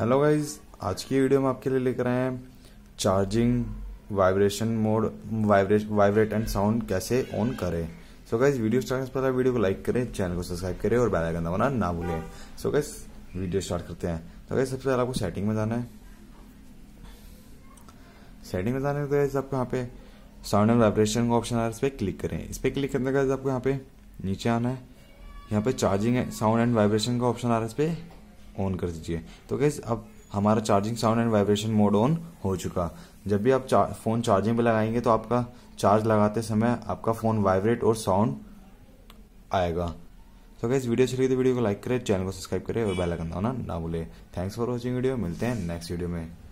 hello guys आज की video में आपके लिए लेकर आए हैं charging vibration mode vibrate vibrate and sound कैसे ऑन करें सो गाइज वीडियो स्टार्ट से पहले वीडियो को लाइक करें चैनल को सब्सक्राइब करें और बेल आइकन दबाना ना भूलें सो गाइज वीडियो स्टार्ट करते हैं तो गाइज सबसे पहले आपको सेटिंग में जाना है सेटिंग में जाने के बाद गाइज आपको यहाँ पे साउंड एंड वाइब्रेशन का ऑप्शन आ रहा है इस पर क्लिक करें इस पर क्लिक करने का आपको यहाँ पे नीचे आना है यहाँ पे चार्जिंग साउंड एंड वाइब्रेशन का ऑप्शन आ रहा है इस पर ऑन कर दीजिए तो गैस अब हमारा charging sound and vibration mode on हो चुका जब भी आप चार, फ़ोन चार्जिंग पे लगाएंगे तो आपका चार्ज लगाते समय आपका फ़ोन वाइब्रेट और साउंड आएगा तो गैस वीडियो अच्छी लगी तो वीडियो को लाइक करें चैनल को सब्सक्राइब करें और बेल आइकन दबाना ना भूलें थैंक्स फॉर वॉचिंग वीडियो मिलते हैं नेक्स्ट वीडियो में